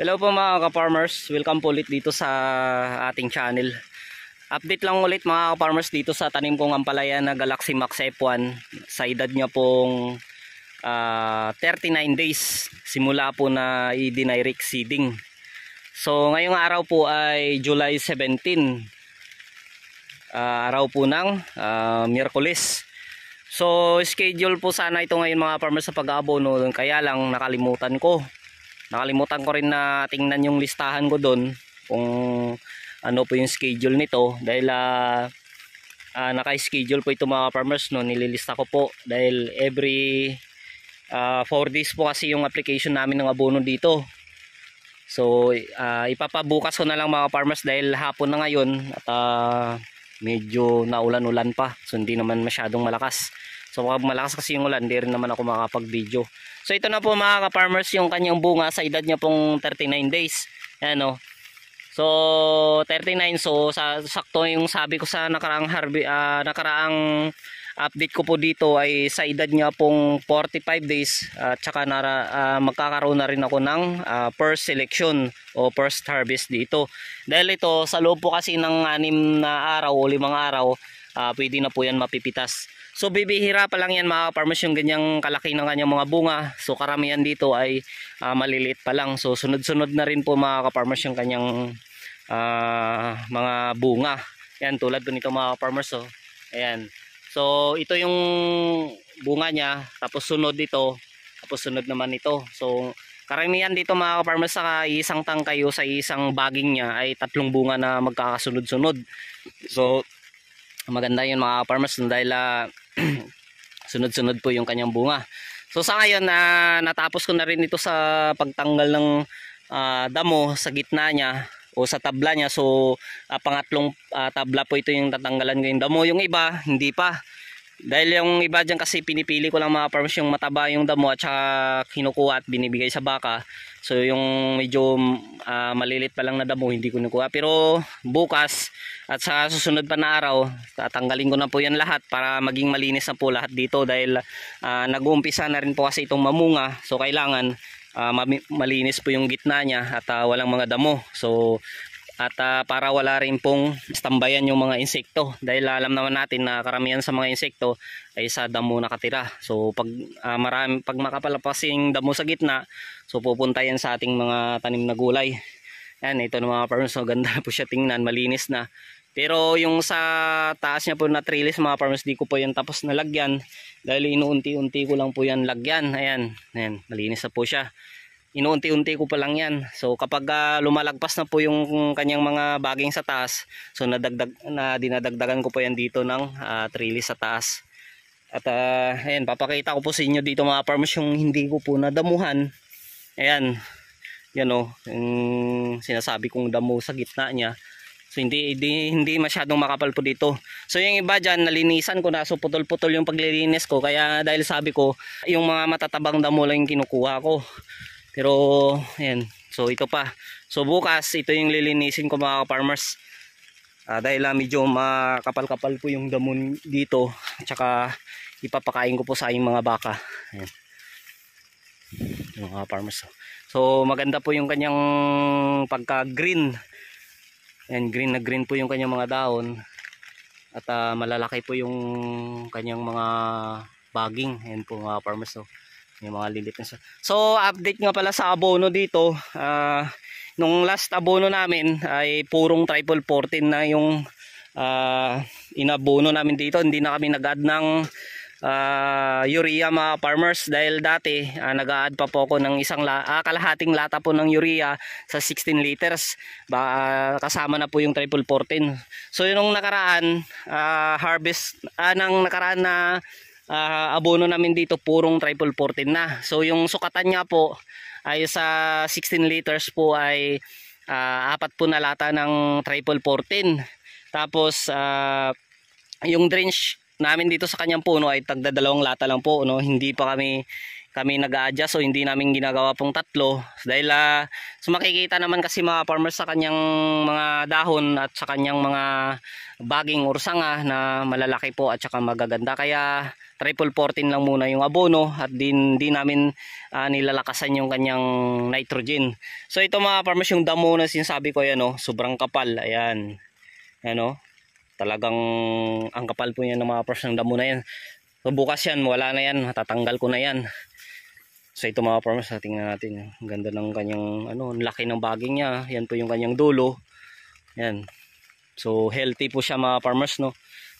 Hello po mga ka-farmers, welcome po ulit dito sa ating channel. Update lang ulit mga ka-farmers dito sa tanim kong ampalaya na Galaxy Max F1 sa edad niya pong uh, ah, 39 days simula po na i-direct seeding. So ngayong araw po ay July 17, uh, ah, araw po ng uh, ah, Miyerkules. So schedule po sana ito ngayon mga farmers sa pag-abono kaya lang nakalimutan ko nakalimutan ko rin na tingnan yung listahan ko doon kung ano po yung schedule nito dahil uh, uh, naka-schedule po ito mga farmers no nililista ko po dahil every uh, ah, 4 days po kasi yung application namin ng abono dito so uh, ipapabukas ko na lang mga farmers dahil hapon na ngayon at uh, medyo naulan-ulan pa so hindi naman masyadong malakas So wag malakas kasi yung ulan, di rin naman ako makakapag-video. So ito na po mga ka-farmers yung kanyang bunga sa edad niya pong 39 days. Ayan o. Oh. So 39 so sa, sakto yung sabi ko sa nakaraang harbi, uh, nakaraang update ko po dito ay sa edad niya pong 45 days at uh, saka na, uh, ah, magkakaroon na rin ako ng uh, first selection o first harvest dito. Dahil ito sa loob po kasi ng anim na araw o limang araw uh, pwede na po yan mapipitas. So bibihira pa lang yan mga farmers yung ganyang kalaki ng kanyang mga bunga. So karamihan dito ay uh, maliliit pa lang. So sunod-sunod na rin po mga farmers yung kanyang uh, mga bunga. Yan tulad ko nito mga farmers. So, oh. ayan. So ito yung bunga niya, tapos sunod ito, tapos sunod naman ito. So karamihan dito mga farmers sa isang tangkayo sa isang baging niya ay tatlong bunga na magkakasunod-sunod. So maganda yun mga farmers dahil uh, sunod-sunod po yung kanyang bunga. So sa ngayon na uh, natapos ko na rin ito sa pagtanggal ng uh, damo sa gitna niya o sa tabla niya. So, uh, pangatlong uh, tabla po ito yung tatanggalan ngayon. Damo yung iba, hindi pa. Dahil yung iba dyan kasi pinipili ko lang mga farms yung mataba yung damo at saka kinukuha at binibigay sa baka. So yung medyo uh, malilit pa lang na damo hindi ko nakuha. Pero bukas at sa susunod pa na araw tatanggalin ko na po yan lahat para maging malinis na po lahat dito. Dahil uh, nag-uumpisa na rin po kasi itong mamunga. So kailangan uh, malinis po yung gitna niya at uh, walang mga damo. So at uh, para wala rin pong stambayan yung mga insekto dahil alam naman natin na karamihan sa mga insekto ay sa damo nakatira so pag uh, marami pag makapalapasing damo sa gitna so pupunta yan sa ating mga tanim na gulay yan ito ng mga farmers so ganda po siya tingnan malinis na pero yung sa taas niya po na trellis mga farmers di ko po yan tapos nalagyan dahil inuunti-unti ko lang po yan lagyan ayan, ayan malinis na po siya inuunti-unti ko pa lang yan so kapag uh, lumalagpas na po yung kanyang mga baging sa taas so nadagdag, na dinadagdagan ko po yan dito ng uh, ah, trellis sa taas at uh, ayan papakita ko po sa inyo dito mga farmers yung hindi ko po nadamuhan ayan yan o oh, yung sinasabi kong damo sa gitna niya So hindi, hindi hindi masyadong makapal po dito. So yung iba diyan nalinisan ko na so putol-putol yung paglilinis ko kaya dahil sabi ko yung mga matatabang damo lang yung kinukuha ko. Pero ayan. So ito pa. So bukas ito yung lilinisin ko mga farmers. Uh, ah, dahil uh, medyo makapal-kapal po yung damon dito. Tsaka ipapakain ko po sa aking mga baka. Ayan. Yung mga farmers. So maganda po yung kanyang pagka-green. And green na green po yung kanyang mga dahon. At uh, malalaki po yung kanyang mga baging. Ayan po mga farmers. So, oh. Yung mga lilit na So, update nga pala sa abono dito. Uh, nung last abono namin ay purong triple 14 na yung uh, inabono namin dito. Hindi na kami nag-add ng uh, urea mga farmers dahil dati uh, nag-add pa po ako ng isang la uh, kalahating lata po ng urea sa 16 liters ba, uh, kasama na po yung triple 14 so yun nung nakaraan uh, harvest uh, ng nakaraan na uh, abono namin dito purong triple 14 na. So yung sukatan niya po ay sa 16 liters po ay uh, apat po na lata ng triple 14. Tapos uh, yung drench namin dito sa kanyang puno ay tagda dalawang lata lang po no. Hindi pa kami kami nag-adjust so hindi namin ginagawa pong tatlo dahil uh, so makikita naman kasi mga farmers sa kanyang mga dahon at sa kanyang mga baging ursanga na malalaki po at saka magaganda kaya triple 14 lang muna yung abono at din, din namin uh, nilalakasan yung kanyang nitrogen so ito mga farmers yung damo na sinasabi ko yan oh, sobrang kapal ayan ayan oh. talagang ang kapal po niya ng mga farmers ng damo na yan So bukas yan, wala na yan, matatanggal ko na yan. So ito mga farmers, tingnan natin. Ang ganda ng kanyang, ano, laki ng baging niya. Yan po yung kanyang dulo. Yan. So healthy po siya mga farmers, no.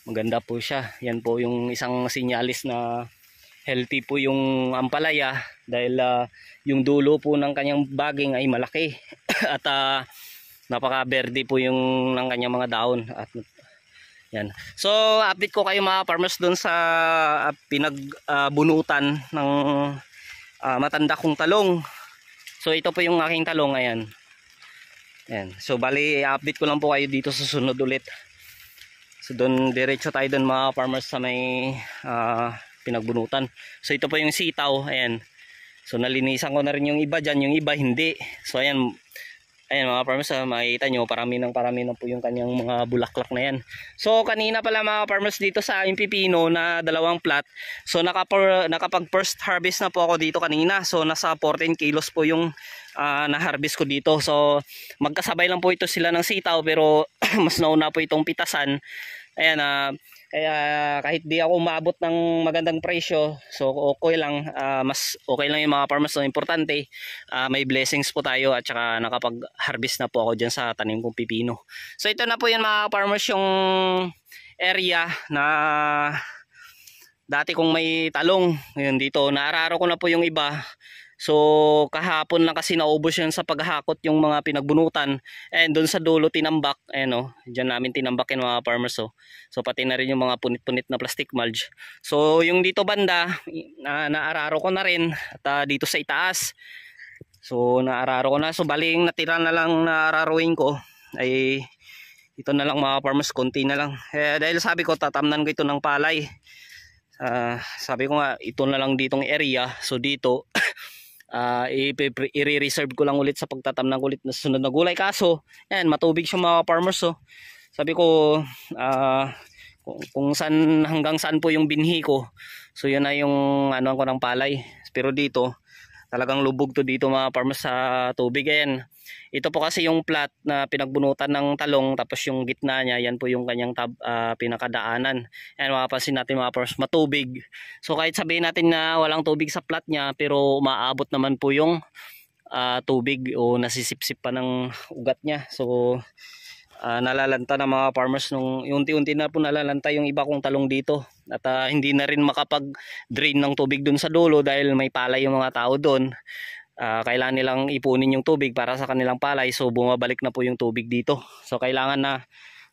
Maganda po siya. Yan po yung isang sinyalis na healthy po yung ampalaya dahil uh, yung dulo po ng kanyang baging ay malaki at uh, napaka-verde po yung ng kanyang mga daon at yan. So update ko kayo mga farmers doon sa uh, ah, pinagbunutan uh, ng uh, matanda kong talong so ito po yung aking talong ayan ayan so bali update ko lang po kayo dito sa sunod ulit so doon diretso tayo doon mga farmers sa may uh, pinagbunutan so ito po yung sitaw ayan so nalinisan ko na rin yung iba dyan yung iba hindi so ayan Ayan mga farmers, ah, makikita nyo, parami ng parami na po yung kanyang mga bulaklak na yan. So kanina pala mga farmers dito sa aming pipino na dalawang plot. So nakapor, nakapag first harvest na po ako dito kanina. So nasa 14 kilos po yung uh, na-harvest ko dito. So magkasabay lang po ito sila ng sitaw pero mas nauna po itong pitasan. Ayan, uh, kaya kahit di ako umabot ng magandang presyo, so okay lang, uh, mas okay lang yung mga farmers na importante. Uh, may blessings po tayo at saka nakapag-harvest na po ako dyan sa tanim kong pipino. So ito na po yung mga farmers yung area na dati kong may talong. yun dito, naararo ko na po yung iba. So kahapon lang kasi naubos yan sa paghakot yung mga pinagbunutan. And doon sa dulo tinambak, ayan no oh. diyan namin tinambak yung mga farmers o. Oh. So pati na rin yung mga punit-punit na plastic mulch. So yung dito banda, na naararo ko na rin at uh, dito sa itaas. So naararo ko na. So baling natira na lang naararoin ko ay ito na lang mga farmers, konti na lang. Eh, dahil sabi ko tatamnan ko ito ng palay. Uh, sabi ko nga ito na lang ditong area. So dito uh, ah, i-reserve ko lang ulit sa pagtatam ng ulit na susunod na gulay kaso yan matubig siya mga farmers so oh. sabi ko uh, kung, kung saan hanggang saan po yung binhi ko so yun na yung ano ko ng palay pero dito Talagang lubog to dito mga farmers sa tubig. Ayan. Ito po kasi yung plat na pinagbunutan ng talong tapos yung gitna niya, yan po yung kanyang tab, uh, pinakadaanan. Ayan mapapansin natin mga farmers, matubig. So kahit sabihin natin na walang tubig sa plat niya pero maabot naman po yung uh, tubig o nasisipsip pa ng ugat niya. So uh, nalalanta ng mga farmers nung unti-unti na po nalalanta yung iba kong talong dito at uh, hindi na rin makapag drain ng tubig dun sa dulo dahil may palay yung mga tao dun uh, kailangan nilang ipunin yung tubig para sa kanilang palay so bumabalik na po yung tubig dito so kailangan na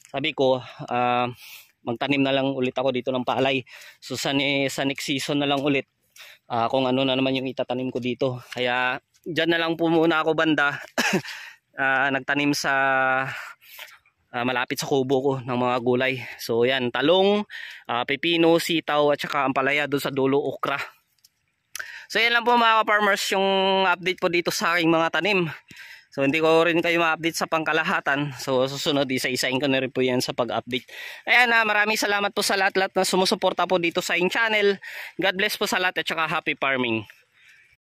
sabi ko uh, magtanim na lang ulit ako dito ng palay so sa, sa next season na lang ulit uh, kung ano na naman yung itatanim ko dito kaya dyan na lang po muna ako banda uh, nagtanim sa uh, malapit sa kubo ko ng mga gulay. So yan, talong, uh, pepino, sitaw at saka ampalaya doon sa dulo okra. So yan lang po mga farmers yung update po dito sa aking mga tanim. So hindi ko rin kayo ma-update sa pangkalahatan. So susunod isa-isain ko na rin po yan sa pag-update. Ayan na, uh, maraming salamat po sa lahat-lahat na sumusuporta po dito sa aking channel. God bless po sa lahat at saka happy farming.